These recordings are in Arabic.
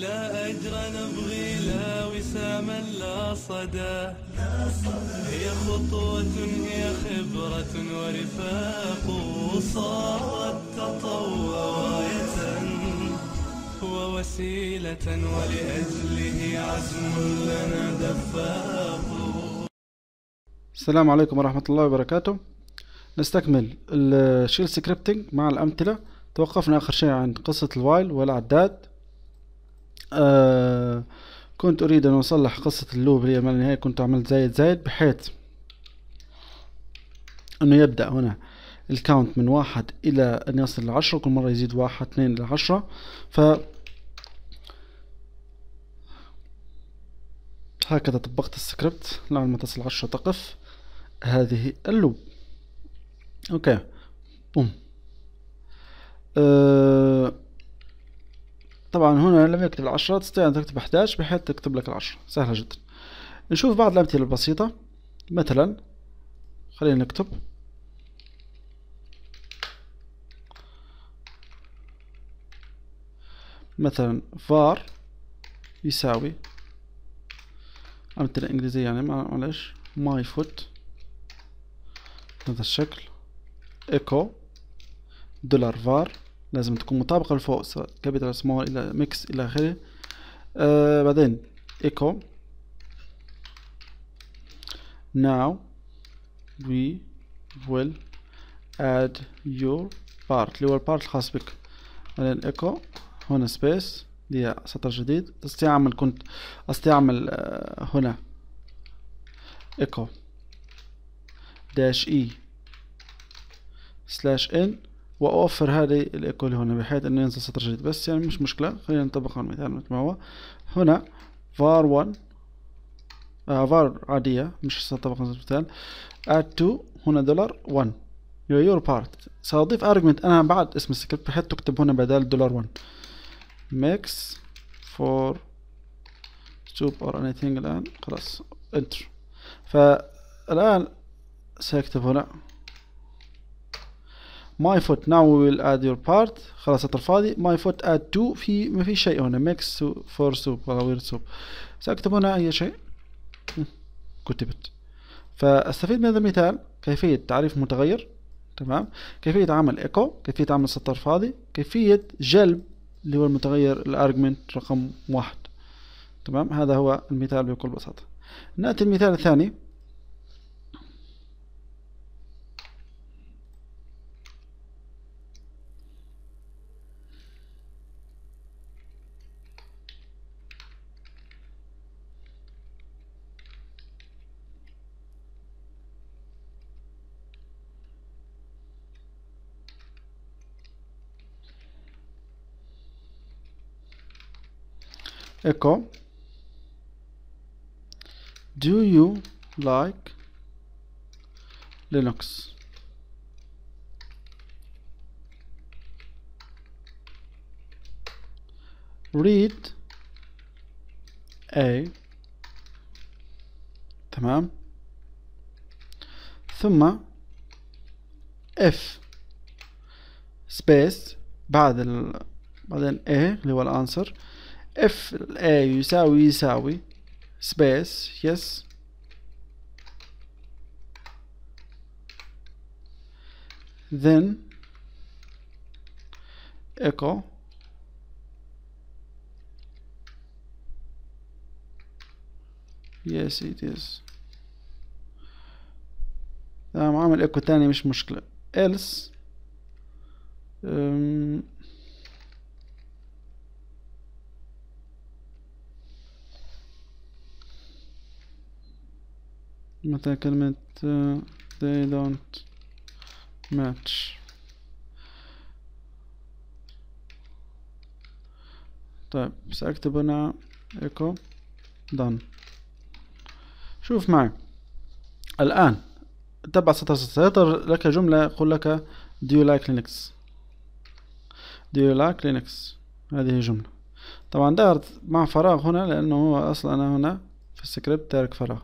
لا أجر نبغي لا وساما لا صدى هي خطوة هي خبرة ورفاق صارت تطوع ووسيلة ولأجله عزم لنا دفاق السلام عليكم ورحمة الله وبركاته نستكمل الشيل سكريبتنج مع الأمثلة توقفنا آخر شيء عند قصة الوايل والعداد آه كنت أريد أن أصلح قصة اللوب هي مال النهاية كنت عملت زايد زايد بحيث أنه يبدأ هنا الكاونت من واحد إلى أن يصل لعشرة كل مرة يزيد واحد اثنين عشرة ف هكذا طبقت السكريبت لما تصل عشرة تقف هذه اللوب اوكي بوم أه طبعا هنا لم يكتب العشرة تستطيع أن تكتب 11 بحيث تكتب لك العشرة سهلة جدا نشوف بعض الأمثلة البسيطة مثلا خلينا نكتب مثلا فار يساوي أمثلة إنجليزية يعني معلش ماي فوت هذا الشكل ايكو دولار فار لازم تكون مطابقة للفوق سواء كابيتال سمول إلى ميكس إلى آخره آه بعدين echo now we will add your part اللي هو البارت الخاص بك بعدين echo هنا space دي سطر جديد استعمل كنت استعمل آه هنا echo dash e slash n واوفر هذه الايكول هنا بحيث انه ينسى سطر جديد بس يعني مش مشكله خلينا نطبق المثال مثل ما هو هنا var 1 آه var عاديه مش سطبق المثال add 2 هنا دولار 1 your part سأضيف argument أنا بعد اسم السكريبت بحيث تكتب هنا بدال دولار 1 mix for soup or anything الآن خلاص enter فالآن سأكتب هنا ماي فوت ناو وي ويل اد يور بارت خلاص سطر فاضي ماي فوت اد تو في ما في شيء هنا ميكس فور سوب ولا وير سوب ساكتب هنا اي شيء كتبت فاستفيد من هذا المثال كيفية تعريف متغير تمام كيفية عمل ايكو كيفية عمل سطر فاضي كيفية جلب اللي هو المتغير الارجمنت رقم واحد تمام هذا هو المثال بكل بساطة نأتي المثال الثاني echo do you like Linux read a تمام ثم F space بعد ال... بعدين A اللي هو الانسر اف الاي e يساوي يساوي سبيس يس then echo yes it is تمام عامل ايكو تاني مش مشكلة else um, متى كلمة they don't match طيب سأكتب هنا echo done شوف معي الآن تبع سطر سيظهر لك جملة يقول لك do you like Linux do you like Linux هذه جملة طبعا ظهرت مع فراغ هنا لأنه هو أصلا أنا هنا في السكريبت تارك فراغ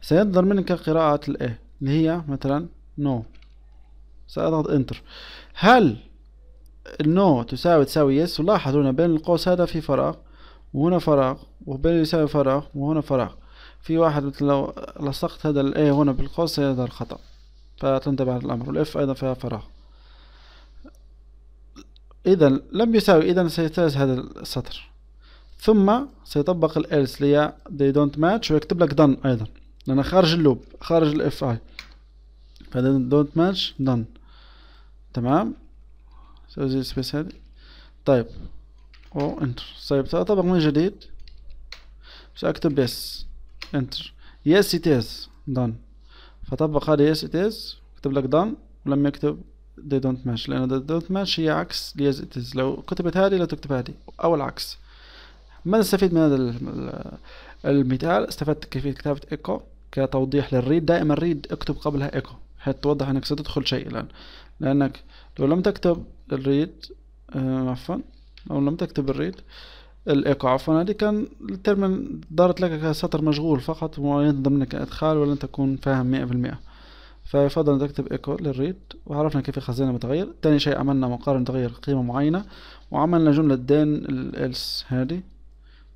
سيظهر منك قراءة الإيه اللي هي مثلا نو no. سأضغط انتر هل النو تساوي تساوي يس ولاحظوا هنا بين القوس هذا في فراغ وهنا فراغ وبين يساوي فراغ وهنا فراغ في واحد مثل لو لصقت هذا الاي هنا بالقوس سيظهر خطأ فتنتبه هذا الأمر والاف أيضا فيها فراغ إذا لم يساوي إذا سيتجاوز هذا السطر ثم سيطبق الإلس اللي هي they don't match ويكتب لك done أيضا لأن خارج اللوب خارج الاف اي فهذا دونت ماتش دن تمام سوي زي سبيس هذه طيب او انتر طيب سأطبق من جديد سأكتب يس انتر يس ات از دن فطبق هذا يس ات از كتب لك دن ولم يكتب they don't match لأن they don't match هي عكس yes it is لو كتبت هذه لا تكتب هذه أو العكس ما نستفيد من هذا المثال استفدت كيفية كتابة echo كتوضيح للريد دائما ريد اكتب قبلها ايكو حتى توضح انك ستدخل شيء الان لانك لو لم تكتب الريد آه عفوا لو لم تكتب الريد الايكو عفوا هذه كان الترمن دارت لك كسطر مشغول فقط لك ادخال ولن تكون فاهم مئة بالمئة فيفضل ان تكتب ايكو للريد وعرفنا كيف الخزينه متغير تاني شيء عملنا مقارنة تغير قيمة معينة وعملنا جملة دين الالس هذه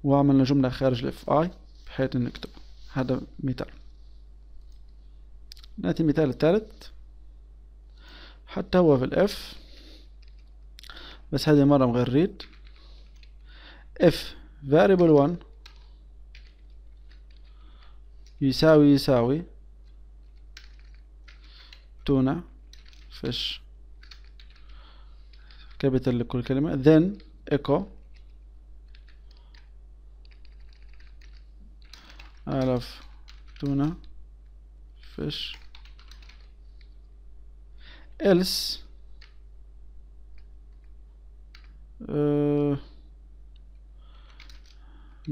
وعملنا جملة خارج الاف اي بحيث نكتب هذا مثال نأتي المثال الثالث حتى هو في الاف بس هذه مرة من read if variable 1 يساوي يساوي تونة فيش كابيتال لكل كلمة then echo ألف تونة fish else uh,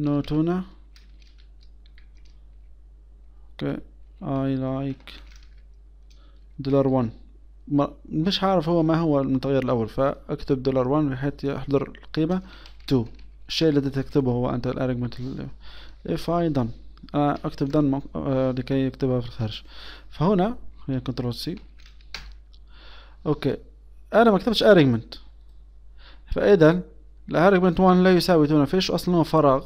no tuna okay I like دولار 1 مش عارف هو ما هو المتغير الأول فأكتب دولار 1 بحيث يحضر القيمة 2 الشيء الذي تكتبه هو أنت الأرجمنت if I done آه، اكتب دن آه، لكي يكتبها في الخارج فهنا هي كنترول سي اوكي انا ما كتبتش ارجمنت فاذا الارجمنت 1 لا يساوي تونا فيش اصلا هو فراغ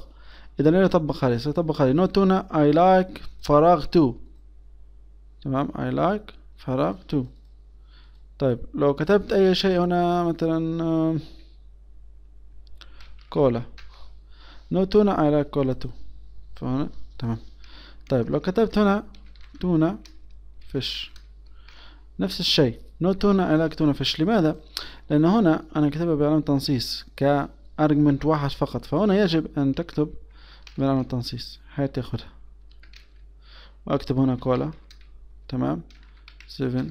اذا ايه يطبق عليه سيطبق عليه نوت تونا اي لايك فراغ 2 تمام اي لايك فراغ 2 طيب لو كتبت اي شيء هنا مثلا كولا نوت تونا اي لايك كولا 2 فهمت تمام طيب لو كتبت هنا تونا فيش نفس الشيء نو اي علاج تونا فيش لماذا؟ لأن هنا أنا كتبها بعلامة تنصيص كأرجمنت واحد فقط فهنا يجب أن تكتب بعلامة تنصيص تأخذها وأكتب هنا كولا تمام 7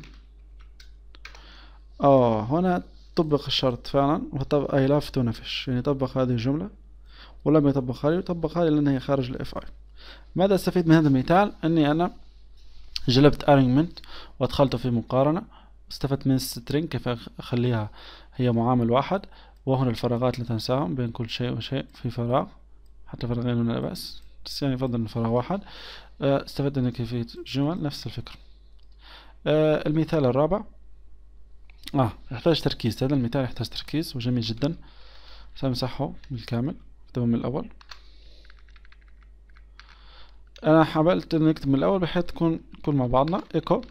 اه هنا طبق الشرط فعلا وطب أي love تونا fish يعني طبق هذه الجملة ولم يطبقها هذه وطبقها هذه لأن هي خارج الإف آي ماذا استفيد من هذا المثال اني انا جلبت ارجمنت وادخلته في مقارنة استفدت من السترينج كيف اخليها هي معامل واحد وهنا الفراغات لا تنساهم بين كل شيء وشيء في فراغ حتى فراغين لا بأس بس يعني يفضل فراغ واحد أه، استفدت من كيفية جمل نفس الفكرة أه، المثال الرابع اه يحتاج تركيز هذا المثال يحتاج تركيز وجميل جدا سامسحه بالكامل تمام من الأول انا حاولت نكتب من الاول بحيث تكون كل مع بعضنا ايكو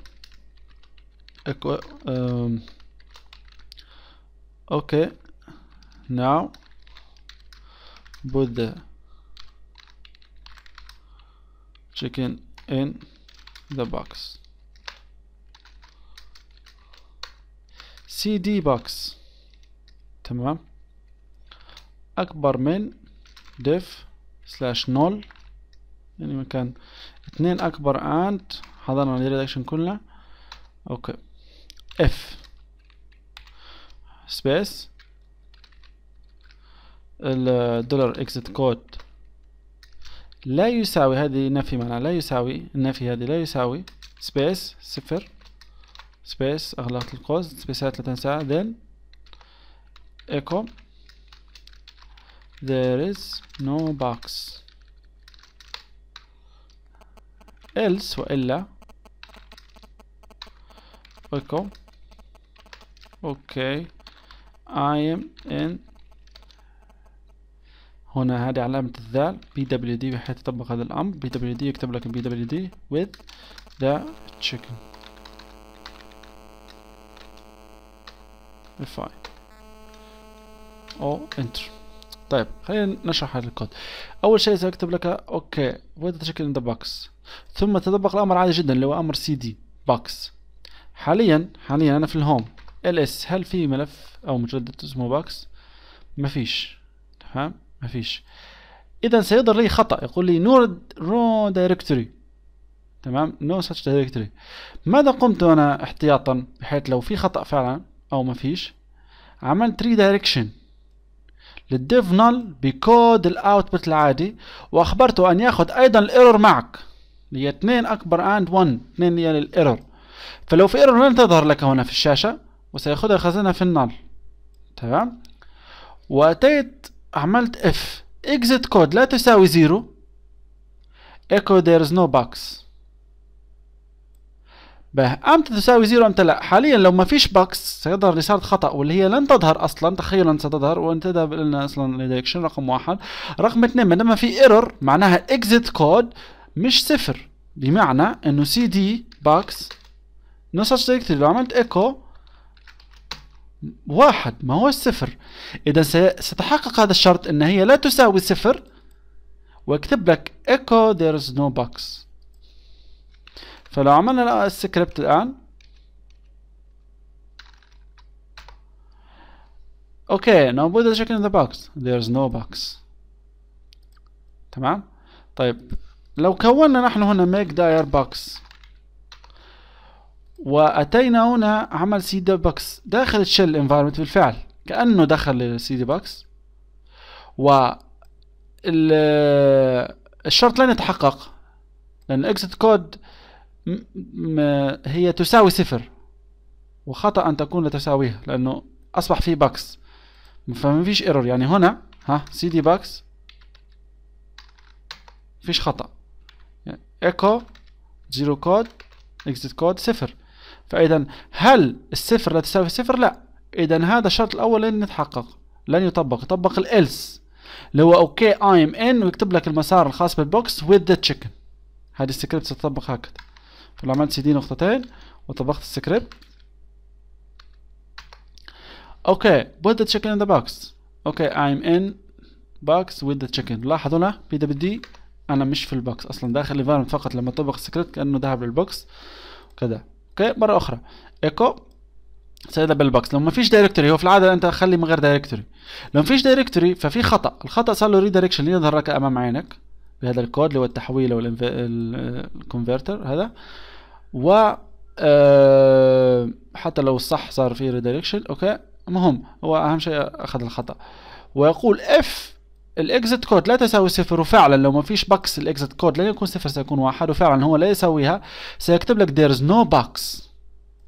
ايكو أم. اوكي now put the chicken in the box cd box تمام اكبر من def slash null يعني مكان اتنين اكبر اند حضرنا الريدكشن كلها اوكي اف سبيس الدولار اكزيت كود لا يساوي هذه نفي معناها لا يساوي النفي هذه لا يساوي سبيس صفر سبيس اغلقت القوس سبيسات لا تنسى ذن ايكو there is no box else والا echo اوكي I am in هنا هذه علامة الذال بي دبليو دي بحيث يطبق هذا الأمر بي دبليو دي يكتب لك بي دبليو دي with the chicken refine أو oh, انتر طيب خلينا نشرح هذا الكود أول شيء سأكتب لك أوكي with the chicken in the box ثم تطبق الامر عادي جدا اللي هو امر سي دي باكس حاليا حاليا انا في الهوم ال اس هل في ملف او مجرد اسمه باكس مفيش تمام مفيش اذا سيظهر لي خطا يقول لي نو نو دايركتوري تمام نو ساتش دايركتوري ماذا قمت انا احتياطا بحيث لو في خطا فعلا او مفيش عملت ريدايركشن دايركشن للديف نل بكود الاوتبوت العادي واخبرته ان ياخذ ايضا الايرور معك اللي هي 2 اكبر اند 1 2 هي الايرور فلو في ايرور لن تظهر لك هنا في الشاشه وسيأخذها الخزانه في النال تمام واتيت عملت اف exit code لا تساوي زيرو echo there is no box به امتى تساوي زيرو امتى لا حاليا لو ما فيش باكس سيظهر رسالة خطأ واللي هي لن تظهر اصلا تخيلا ستظهر وانت لنا اصلا ريدايركشن رقم واحد رقم اثنين ما دام في ايرور معناها exit code مش صفر بمعنى انه سي دي باكس نو such لو عملت ايكو واحد ما هو الصفر اذا سيتحقق هذا الشرط ان هي لا تساوي صفر واكتب لك echo there is no box فلو عملنا السكريبت الآن اوكي نموذج checking the box there is no box تمام طيب لو كونا نحن هنا ميك داير بوكس وأتينا هنا عمل سي دي بوكس داخل الشل انفايرمنت بالفعل كأنه دخل السي دي بوكس و الشرط لن يتحقق لأن اكزت كود هي تساوي صفر وخطأ أن تكون لا تساويها لأنه أصبح في بوكس فما فيش ايرور يعني هنا ها سي دي بوكس فيش خطأ ايكو زيرو كود اكزيت كود صفر فاذا هل الصفر لا تساوي صفر لا اذا هذا الشرط الاول لن يتحقق لن يطبق يطبق الالس اللي هو اوكي اي ام ان ويكتب لك المسار الخاص بالبوكس وذ ذا تشيكن هذه السكريبت ستطبق هكذا فلو عملت سي دي نقطتين وطبقت السكريبت اوكي put the chicken in the box اوكي ام ان box وذ ذا تشيكن لاحظوا هنا بي دبليو دي انا مش في البوكس اصلا داخل environment فقط لما طبق السكريبت كانه ذهب للبوكس كده اوكي مره اخرى ايكو سيده بالبوكس لو ما فيش دايركتوري هو في العاده انت خلي من غير دايركتوري لو ما فيش دايركتوري ففي خطا الخطا صار له ريدايركشن يظهر لك امام عينك بهذا الكود اللي هو التحويل او الكونفرتر هذا و آه، حتى لو الصح صار فيه ريدايركشن اوكي المهم هو اهم شيء اخذ الخطا ويقول اف الاكزت كود لا تساوي صفر وفعلا لو ما فيش بكس الاكزت كود لن يكون صفر سيكون واحد وفعلا هو لا يساويها سيكتب لك there is no box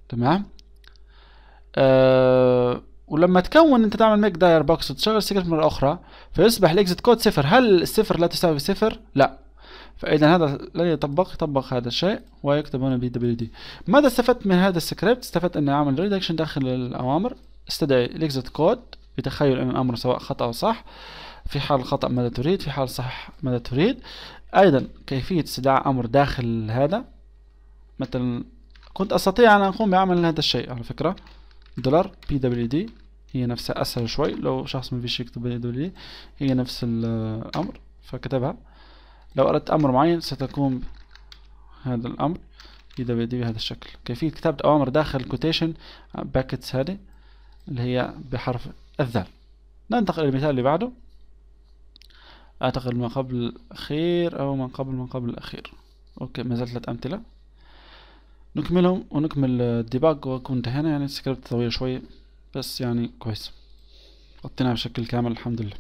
تمام أه ولما تكون انت تعمل ميك داير بوكس وتشغل سيكريت مرة أخرى فيصبح الاكزت كود صفر هل الصفر لا تساوي صفر؟ لا فإذا هذا لن يطبق يطبق هذا الشيء ويكتب هنا بي دبليو دي ماذا استفدت من هذا السكريبت؟ استفدت أني أعمل ريدكشن داخل الأوامر استدعي الاكزت كود بتخيل أن الأمر سواء خطأ أو صح في حال الخطأ ماذا تريد في حال الصحيح ماذا تريد أيضا كيفية استدعاء أمر داخل هذا مثلا كنت أستطيع أن أقوم بعمل هذا الشيء على فكرة دولار بي دبليو دي هي نفسها أسهل شوي لو شخص ما فيش يكتب بي دبليو دي هي نفس الأمر فكتبها لو أردت أمر معين ستقوم هذا الأمر بي دبليو دي بهذا الشكل كيفية كتابة أوامر داخل الكوتيشن باكتس هذه اللي هي بحرف الذال ننتقل للمثال اللي بعده أعتقد ما قبل الأخير أو من قبل من قبل الأخير أوكي مازال ثلاث أمثلة نكملهم ونكمل الديباج وكنت هنا يعني السكريبت طويل شوية بس يعني كويس غطيناها بشكل كامل الحمد لله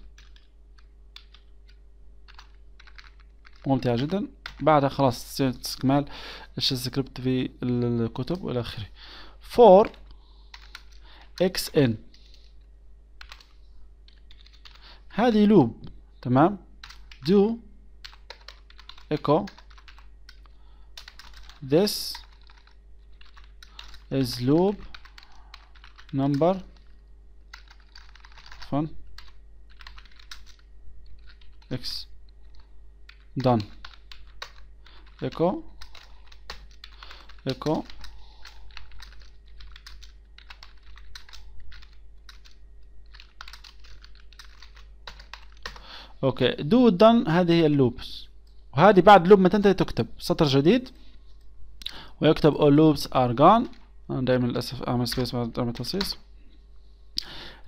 ممتعة جدا بعدها خلاص استكمال السكريبت في الكتب والى اخره فور اكس ان هذه لوب تمام do echo this is loop number fun x done echo echo اوكي دو دن هذه هي اللوبس وهذه بعد لوب ما تنتهي تكتب سطر جديد ويكتب all loops are gone انا دائما للاسف اعمل سبيس بعد اعمل تصيص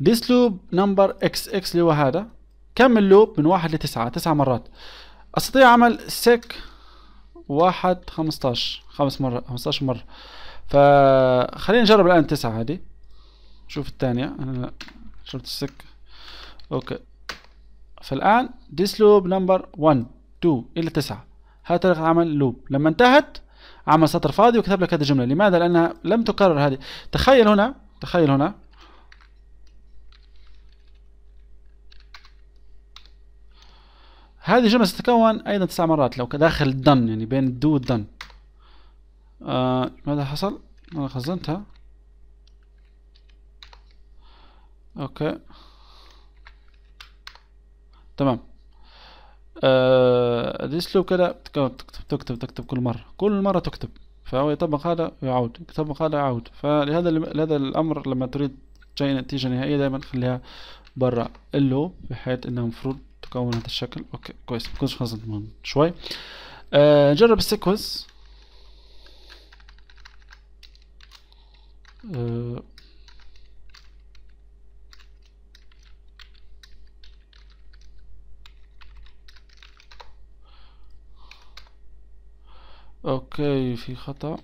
this loop number x x اللي هو هذا كم اللوب من واحد لتسعة تسعة مرات استطيع عمل سك واحد خمستاش خمس مرة خمستاش مرة خلينا نجرب الان تسعة هذه شوف الثانية انا شفت السك اوكي فالآن this loop number 1 2 إلى 9 هذا طريقة عمل لوب لما انتهت عمل سطر فاضي وكتب لك هذه الجملة لماذا؟ لأنها لم تكرر هذه تخيل هنا تخيل هنا هذه الجملة ستتكون أيضا تسع مرات لو داخل done يعني بين do done آه ماذا حصل؟ أنا خزنتها أوكي تمام آه الاسلوب كده تكتب تكتب تكتب كل مرة كل مرة تكتب فهو يطبق هذا ويعود يطبق هذا ويعود فلهذا لهذا الأمر لما تريد تجي نتيجة نهائية دايما تخليها برا اللو بحيث انها مفروض تكون هذا الشكل اوكي كويس مكنتش خلصت من شوي آه نجرب السيكونس آه اوكي في خطأ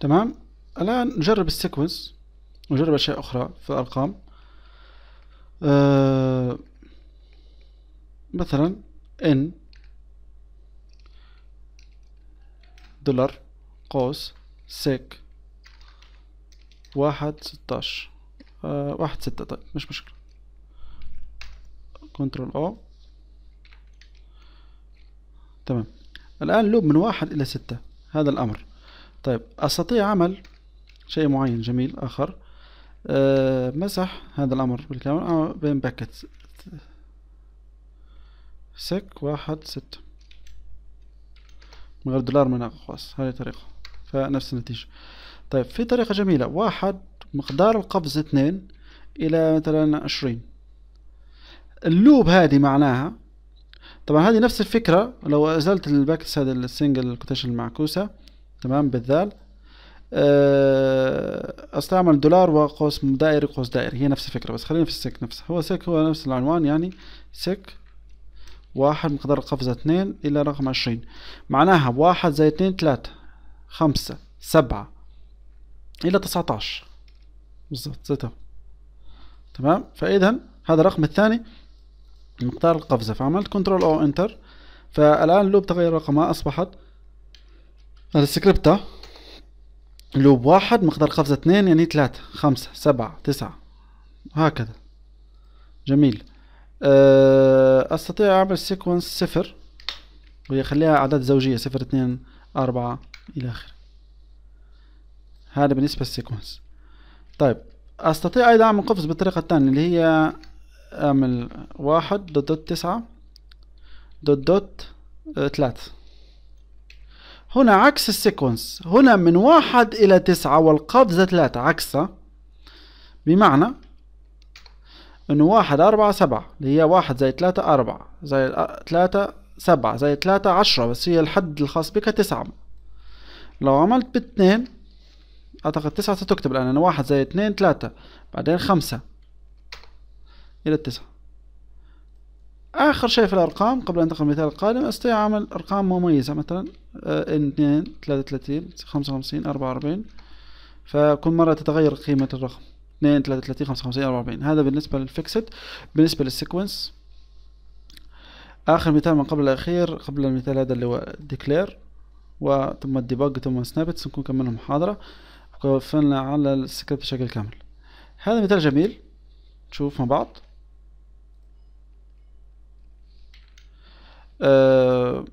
تمام الآن نجرب السيكونس نجرب أشياء أخرى في الأرقام آه، مثلا ان دولار قوس سيك واحد ستاش آه واحد ستة طيب مش مشكلة كنترول او تمام الآن لوب من واحد إلى ستة هذا الأمر طيب أستطيع عمل شيء معين جميل آخر آه، مسح هذا الأمر بالكامل آه، بين باكت سك واحد ستة من غير دولار من أقواس هذه طريقة فنفس النتيجة طيب في طريقة جميلة واحد مقدار القفز اثنين إلى مثلا عشرين اللوب هذه معناها طبعا هذه نفس الفكرة لو أزلت الباكتس هذه السنجل الكوتيشن المعكوسة تمام بالذال آه، استعمل دولار وقوس دائري قوس دائري هي نفس الفكرة بس خلينا في السك نفسها هو سك هو نفس العنوان يعني سك واحد مقدار القفزة اثنين إلى رقم عشرين معناها واحد زي اثنين ثلاثة خمسة سبعة إلى عشر بالظبط زي تمام فإذا هذا الرقم الثاني مقدار القفزة فعملت كنترول أو انتر فالآن لوب تغير رقمها أصبحت السكريبتة لوب واحد مقدار قفزة اثنين يعني ثلاثة خمسة سبعة تسعة هكذا جميل آه، أستطيع أعمل سيكونس صفر ويخليها أعداد زوجية صفر اثنين أربعة إلى آخره هذا بالنسبة للسيكونس طيب أستطيع أيضا أعمل قفز بالطريقة الثانية اللي هي أعمل واحد دوت دوت تسعة دوت دوت آه، ثلاثة هنا عكس السيكونس هنا من واحد إلى تسعة والقفزة ثلاثة عكسها بمعنى إنه واحد أربعة سبعة اللي هي واحد زي ثلاثة أربعة زي ثلاثة سبعة زي ثلاثة عشرة بس هي الحد الخاص بك تسعة لو عملت باثنين أعتقد تسعة ستكتب الآن أنا واحد زي اثنين ثلاثة بعدين خمسة إلى التسعة آخر شيء في الأرقام قبل أن ننتقل للمثال القادم أستطيع عمل أرقام مميزة مثلا آه، اثنين ثلاثة وثلاثين خمسة وخمسين أربعة وأربعين فكل مرة تتغير قيمة الرقم اثنين ثلاثة وثلاثين خمسة وخمسين أربعة وأربعين هذا بالنسبة للفيكسد بالنسبة للسيكونس آخر مثال من قبل الأخير قبل المثال هذا اللي هو ديكلير وثم الديباج ثم سنابتس نكون كملنا المحاضره وقفلنا على السكريبت بشكل كامل هذا مثال جميل نشوف مع بعض أه،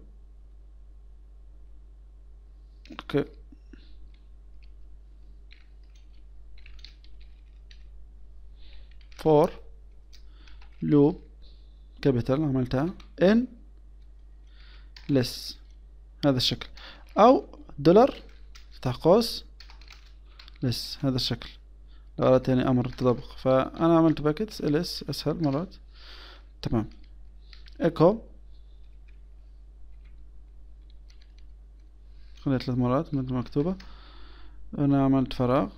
اوكي فور لوب كابيتال عملتها ان لس هذا الشكل او دولار افتح قوس لس هذا الشكل لو أردت يعني امر التطبيق فانا عملت باكيتس لس اسهل مرات تمام ايكو خليها ثلاث مرات مثل ما مكتوبة أنا عملت فراغ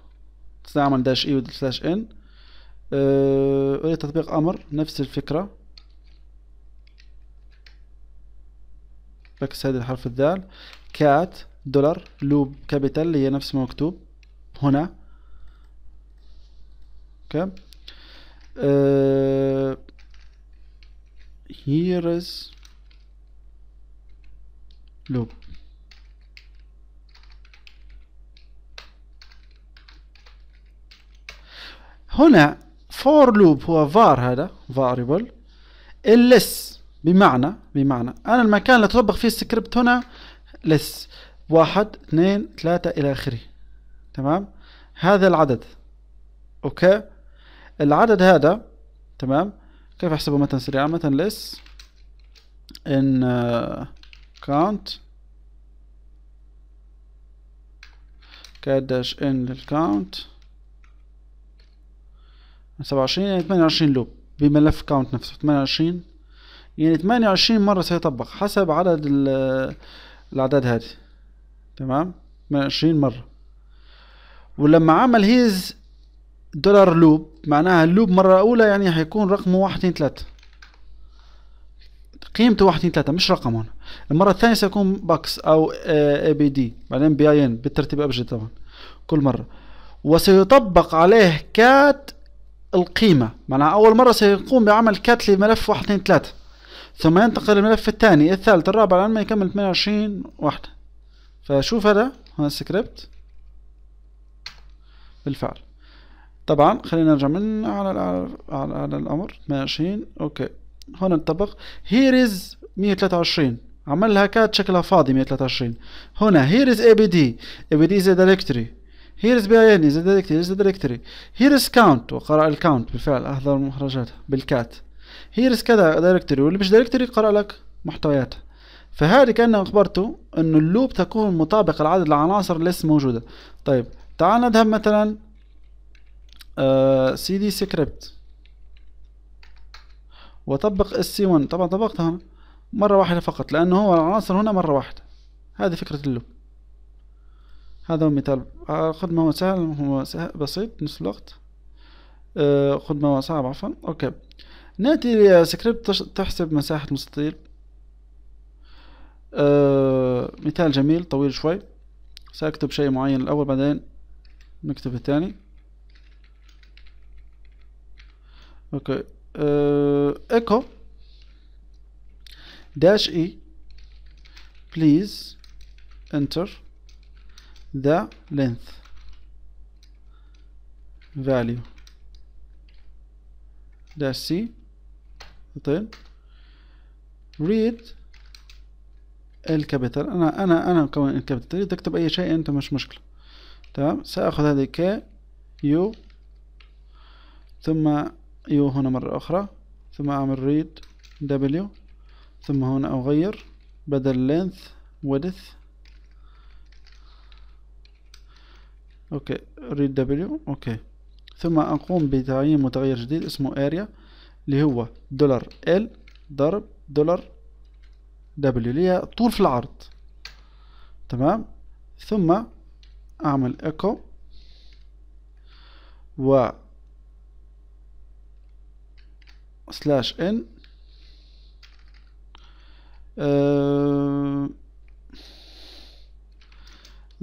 سنعمل داش اي سلاش ان أريد تطبيق أمر نفس الفكرة بكس هذا الحرف الدال كات دولار لوب كابيتال اللي هي نفس ما مكتوب هنا اوكي هيرز لوب هنا فور لوب هو فار هذا variable الليس بمعنى بمعنى أنا المكان اللي تطبق فيه السكريبت هنا لس واحد اثنين ثلاثة إلى آخره تمام هذا العدد أوكي العدد هذا تمام كيف أحسبه مثلا سريعا مثلا لس إن كاونت كدش إن للكاونت 27 يعني 28 لوب بملف كاونت نفسه 28 يعني 28 مرة سيطبق حسب عدد الأعداد هذه تمام 28 مرة ولما عمل هيز دولار لوب معناها اللوب مرة أولى يعني حيكون رقمه 1 2 3 قيمته 1 2 3 مش رقم هنا المرة الثانية سيكون باكس أو اي بي دي بعدين بي اي ان بالترتيب أبجد طبعا كل مرة وسيطبق عليه كات القيمة معناها أول مرة سيقوم بعمل كات لملف واحد اثنين ثلاثة ثم ينتقل الملف الثاني الثالث الرابع لما يكمل 28 واحدة فشوف هذا هنا السكريبت بالفعل طبعا خلينا نرجع من على على, على, على الأمر 28 أوكي هنا نطبق از 123 عمل لها كات شكلها فاضي 123 هنا هيريز اي بي دي اي بي دي زي دايركتري هيرز بي اي ان از دايركتري از دايركتري هيرز كاونت وقرأ الكاونت بالفعل أحضر مخرجاتها بالكات هيرز كذا دايركتري واللي مش دايركتري قرأ لك محتوياتها فهذه كان أخبرته أنه اللوب تكون مطابقة لعدد العناصر اللي لسه موجودة طيب تعال نذهب مثلا سي دي سكريبت وطبق اس سي 1 طبعا طبقتها مرة واحدة فقط لأنه هو العناصر هنا مرة واحدة هذه فكرة اللوب هذا هو مثال خدمة آه، ما هو سهل هو سهل بسيط نفس الوقت خدمة آه، ما هو صعب عفوا اوكي نأتي سكريبت تحسب مساحة مستطيل آه، مثال جميل طويل شوي سأكتب شيء معين الأول بعدين نكتب الثاني اوكي ايكو داش اي بليز انتر the length value dash c طيب read الكابيتال انا انا انا مكون الكابيتال تكتب اي شيء انت مش مشكله تمام ساخذ هذه ك يو ثم يو هنا مره اخرى ثم اعمل ريد دبليو ثم هنا اغير بدل length width اوكي ريد دبليو اوكي ثم أقوم بتعيين متغير جديد اسمه اريا اللي هو دولار ال ضرب دولار دبليو اللي هي طول في العرض تمام ثم أعمل echo و سلاش ان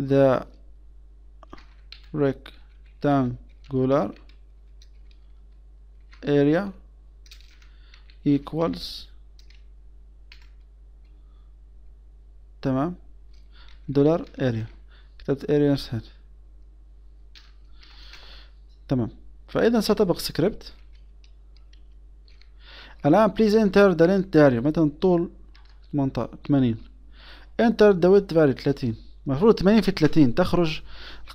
ذا rectangular area equals تمام دولار area كتبت area نفس تمام فإذا ستبق سكريبت الآن بليز انتر ذا length area مثلا طول 80 انتر ذا width value 30 المفروض 80 في 30 تخرج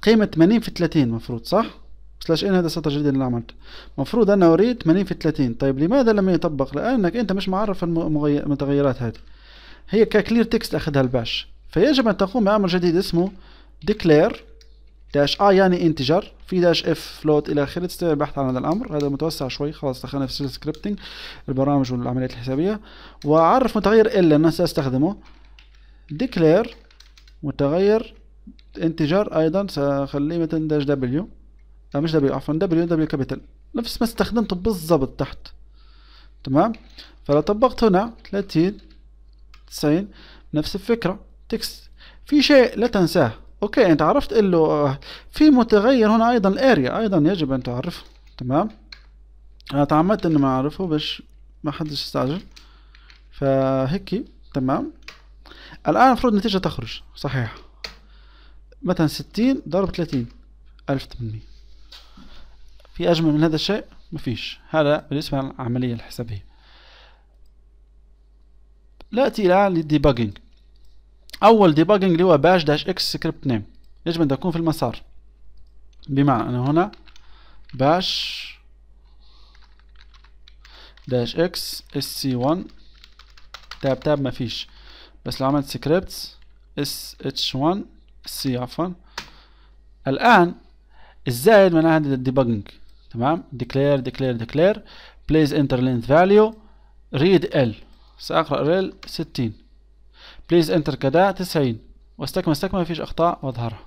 قيمة 80 في 30 المفروض صح سلاش ان هذا السطر الجديد اللي عملته المفروض انا اريد 80 في 30 طيب لماذا لم يطبق لانك انت مش معرف المتغيرات هذه هي ككلير تكست اخذها الباش فيجب ان تقوم بامر جديد اسمه ديكلير داش اي يعني انتجر في داش اف فلوت الى اخره تستطيع البحث عن هذا الامر هذا متوسع شوي خلاص دخلنا في سكريبتنج البرامج والعمليات الحسابيه واعرف متغير ال انا ساستخدمه ديكلير متغير انتجار ايضا سخليه مثلا داش دبليو لا آه، مش دبليو عفوا دبليو دبليو كابيتال نفس ما استخدمته بالظبط تحت تمام فلو طبقت هنا 30 90 نفس الفكرة تكست في شيء لا تنساه اوكي انت عرفت انه آه، في متغير هنا ايضا الاريا ايضا يجب ان تعرفه تمام انا تعمدت اني ما اعرفه باش ما حدش يستعجل فهيك تمام الآن المفروض النتيجة تخرج صحيح مثلا ستين ضرب ثلاثين ألف تمنمية في أجمل من هذا الشيء مفيش هذا بالنسبة للعملية الحسابية نأتي الآن للديباجينج أول ديباجينج اللي هو باش داش إكس سكريبت نيم يجب أن تكون في المسار بمعنى أن هنا باش داش إكس اس سي 1 تاب تاب مفيش بس لو عملت سكريبتس اس اتش 1 سي عفوا الان الزائد معناها الديباجنج تمام ديكلير ديكلير ديكلير بليز انتر لينث فاليو ريد ال ساقرا ريل 60 بليز انتر كذا 90 واستكمل استكمل ما فيش اخطاء واظهرها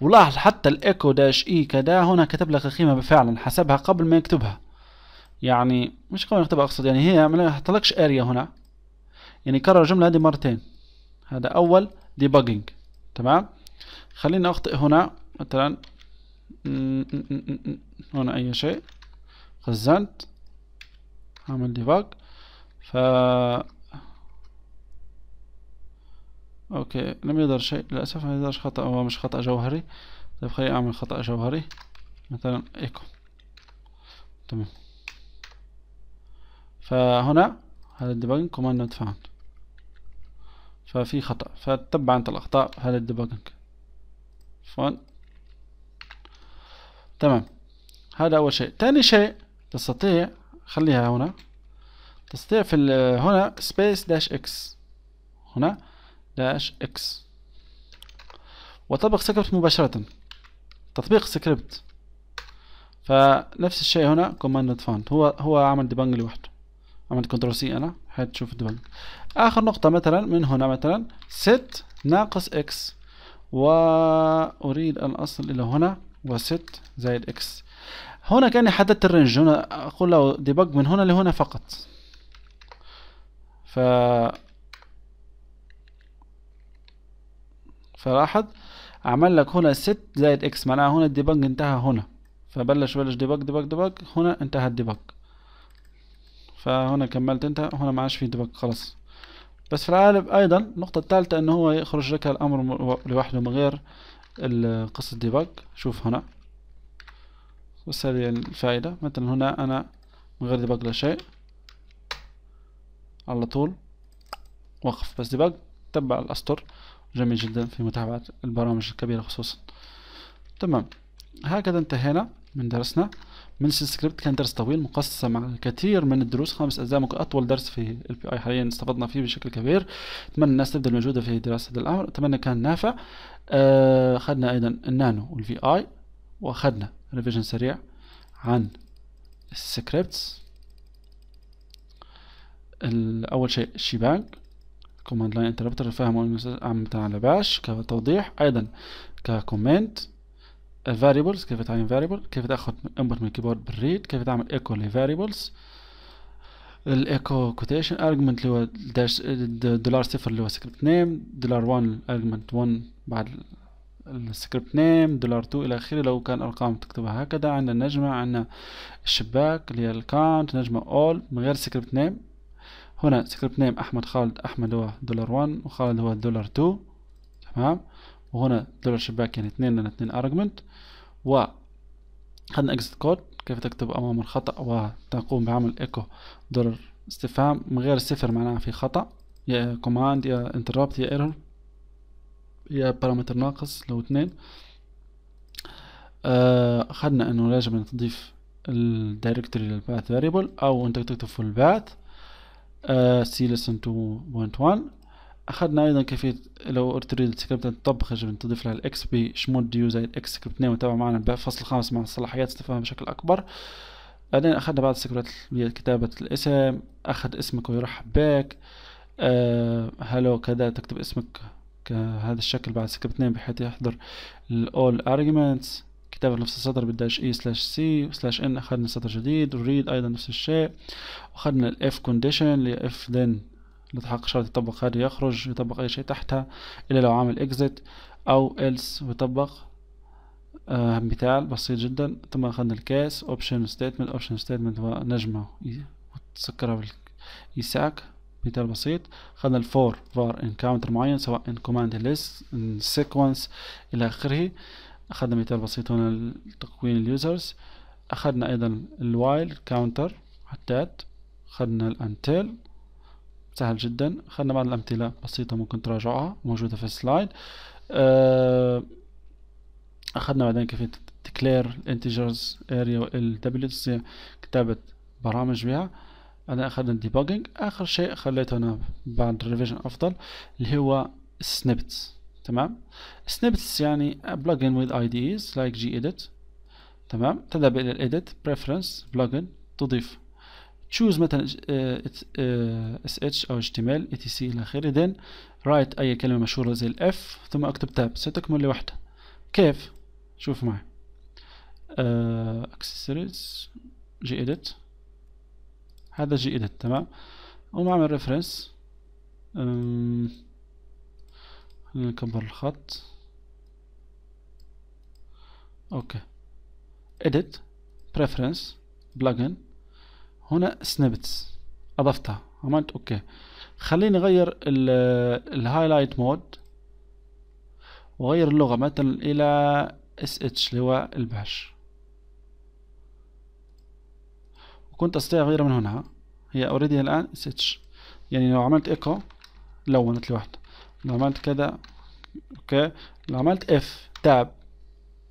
ولاحظ حتى الايكو داش اي كذا هنا كتب لك القيمه فعلا حسبها قبل ما يكتبها يعني مش قبل ما يكتبها اقصد يعني هي ما حطلكش اريا هنا يعني كرر الجملة هذه مرتين هذا أول debugging تمام خليني أخطئ هنا مثلا هنا أي شيء خزنت أعمل ديباج ف أوكي لم يظهر شيء للأسف ما يظهرش خطأ هو مش خطأ جوهري طيب خليني أعمل خطأ جوهري مثلا إيكو تمام فهنا هذا الديباجنج كوماند نوت فاوند ففي خطأ فتتبع أنت الأخطاء هذا الديبوجنج فون تمام هذا أول شيء ثاني شيء تستطيع خليها هنا تستطيع في هنا سبيس داش اكس هنا داش اكس وطبق سكريبت مباشرة تطبيق سكريبت فنفس الشيء هنا كوماند فونت هو هو عمل ديبانج لوحده عملت كنترول سي انا حتشوف تشوف الديبانج آخر نقطة مثلا من هنا مثلا ست ناقص إكس وأريد أن أصل إلى هنا وست زائد إكس هنا كأني حددت الرينج هنا أقول له ديبج من هنا لهنا فقط ف فلاحظ عمل لك هنا ست زائد إكس معناها هنا الديبج انتهى هنا فبلش بلش ديبج ديبج ديبج هنا انتهى الديبج فهنا كملت انت هنا ما عادش في ديبج خلاص بس في الغالب ايضا النقطة الثالثة انه هو يخرج لك الامر لوحده من غير قصة ديباج شوف هنا بس هذه الفائدة مثلا هنا انا من غير ديباج لا شيء على طول وقف بس ديباج تبع الاسطر جميل جدا في متابعة البرامج الكبيرة خصوصا تمام هكذا انتهينا من درسنا من سكريبت كان درس طويل مقسم على الكثير من الدروس خمس اجزاء ممكن اطول درس في البي اي حاليا استفدنا فيه بشكل كبير اتمنى الناس تبذل مجهودها في دراسه هذا الامر اتمنى كان نافع آه، اخذنا ايضا النانو والفي اي واخذنا ريفيجن سريع عن السكريبتس اول شيء الشيبانك كوماند لاين انتربتر فاهم عم على باش كتوضيح ايضا ككومنت variables كيف تعمل variable كيف تاخذ input من الكيبورد بالريد كيف تعمل ايكو لفاريبلز الايكو كوتيشن ارجمنت اللي هو داش دولار صفر اللي هو سكريبت نيم دولار 1 ارجمنت 1 بعد السكريبت نيم دولار 2 الى اخره لو كان ارقام تكتبها هكذا عندنا نجمه عندنا الشباك اللي هي الكاونت نجمه اول من غير سكريبت نيم هنا سكريبت نيم احمد خالد احمد هو دولار 1 وخالد هو دولار 2 تمام وهنا دولار شباك يعني اثنين لنا اثنين ارجمنت و خدنا اكزت كود كيف تكتب امام الخطا وتقوم بعمل ايكو دولار استفهام من غير صفر معناها في خطأ يا كوماند يا انتربت يا ايرور يا بارامتر ناقص لو اتنين آه، خدنا انه لازم نضيف الدايركتوري للباث فاريبل او انت تكتب في الباث سي لسن 2.1 اخذنا ايضا كيفيه لو تريد السكريبت تطبق يجب ان تضيف لها الاكس شمود ديو زي الاكس سكريبت نيم وتابع معنا الفصل الخامس مع الصلاحيات استفهام بشكل اكبر بعدين اخذنا بعض السكريبتات اللي كتابه الاسم اخذ اسمك ويرحب بك آه هلو كذا تكتب اسمك كهذا الشكل بعد سكريبت نيم بحيث يحضر الاول ارجمنتس كتابة نفس السطر بالداش اي سلاش سي سلاش ان اخذنا سطر جديد وريد ايضا نفس الشيء واخذنا الاف كونديشن اللي اف ذن لتحقق شرط يطبق هذا يخرج يطبق أي شيء تحتها إلا لو عامل exit أو else ويطبق آه مثال بسيط جدا ثم أخذنا الكاس option statement option statement ونجمه وتسكرها بالإيساك مثال بسيط خدنا الفور فار كاونتر معين سواء ان كوماند ليست ان سيكونس الى اخره اخذنا مثال بسيط هنا لتكوين اليوزرز اخذنا ايضا الوايل كاونتر حتى اخذنا الانتل سهل جدا خلنا بعض الأمثلة بسيطة ممكن تراجعوها موجودة في السلايد آه، أخذنا بعدين كيفية تكلير الانتجرز اريا ال دبليو كتابة برامج بها أنا أخذنا الديبوجينج آخر شيء خليته أنا بعد ريفيجن أفضل اللي هو سنيبتس تمام سنيبتس يعني اي ديز لايك جي إيديت تمام تذهب إلى الإديت preference plugin تضيف choose مثلا آه، اتش آه، او اتش تي سي الى اخره then write اي كلمه مشهوره زي الاف ثم اكتب tab ستكمل لوحدها كيف شوف معي اكسسوارز آه، جي اديت هذا جي اديت تمام ونعمل ريفرنس خلينا نكبر الخط اوكي اديت بريفرنس بلجن هنا سنبتس اضفتها عملت اوكي خليني اغير الهايلايت مود واغير اللغة مثلا الى اس اتش اللي هو الباش وكنت استطيع اغيرها من هنا هي اوريدي الان اس اتش يعني لو عملت ايكو لونت لوحده لو عملت كذا اوكي لو عملت اف تاب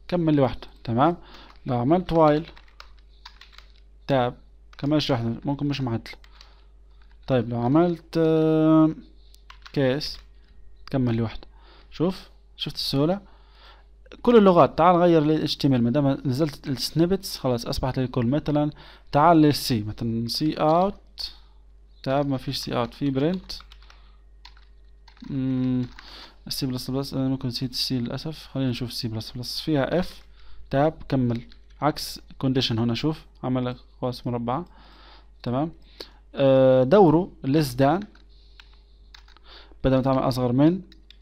كمل لوحده تمام لو عملت وايل تاب كمان شرحنا ممكن مش معدل طيب لو عملت آه، كيس كمل لي واحدة شوف شفت السهولة كل اللغات تعال غير لل HTML مادام نزلت السنيبتس خلاص اصبحت للكل مثلا تعال للسي مثلا سي اوت تاب ما فيش سي اوت في برنت السي بلس بلس انا ممكن نسيت السي للاسف خلينا نشوف السي بلس بلس فيها اف تاب كمل عكس كونديشن هنا شوف عمل أقواس مربعة تمام آه، دوره less than بدل ما تعمل أصغر من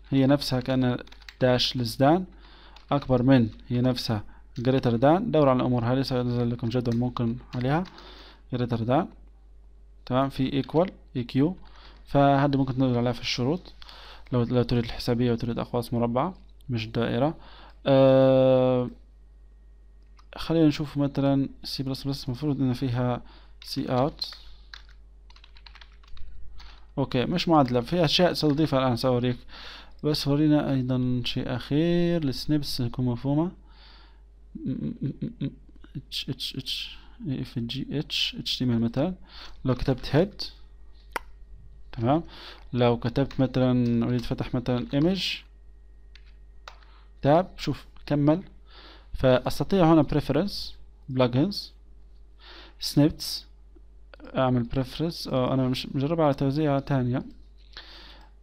هي نفسها كأنها داش less than أكبر من هي نفسها greater than دور على الأمور هذه سأنزل لكم جدول ممكن عليها greater than تمام في equal eq فهذه ممكن تنزل عليها في الشروط لو, لو تريد الحسابية وتريد أقواس مربعة مش دائرة أه خلينا نشوف مثلا سي بلس بلس المفروض ان فيها سي اوت اوكي مش معادلة في اشياء سأضيفها الان سأوريك بس ورينا ايضا شيء اخير السنيبس تكون مفهومة اتش اتش اتش اف جي اتش اتش تي مثلا لو كتبت هيد تمام لو كتبت مثلا اريد فتح مثلا ايمج تاب شوف كمل فأستطيع هنا بريفرنس بلجنز سنيبتس أعمل بريفرنس آه أنا مش مجربها على توزيع تانية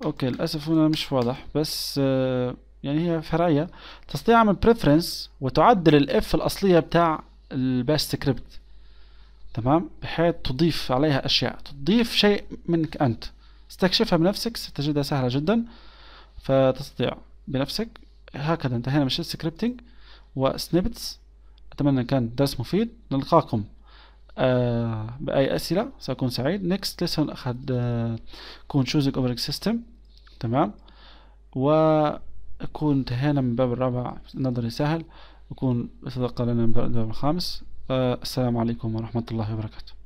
أوكي للأسف هنا مش واضح بس آه، يعني هي فرعية تستطيع أعمل بريفرنس وتعدل الاف الأصلية بتاع الباش سكريبت تمام بحيث تضيف عليها أشياء تضيف شيء منك أنت استكشفها بنفسك ستجدها سهلة جدا فتستطيع بنفسك هكذا انتهينا من الشيت سكريبتنج وسنيبتس أتمنى كان درس مفيد نلقاكم آه بأي أسئلة سأكون سعيد نيكست لسن أخذ آه، كون choosing operating سيستم تمام وأكون انتهينا من باب الرابع نظري سهل أكون صدق لنا من الباب الخامس آه السلام عليكم ورحمة الله وبركاته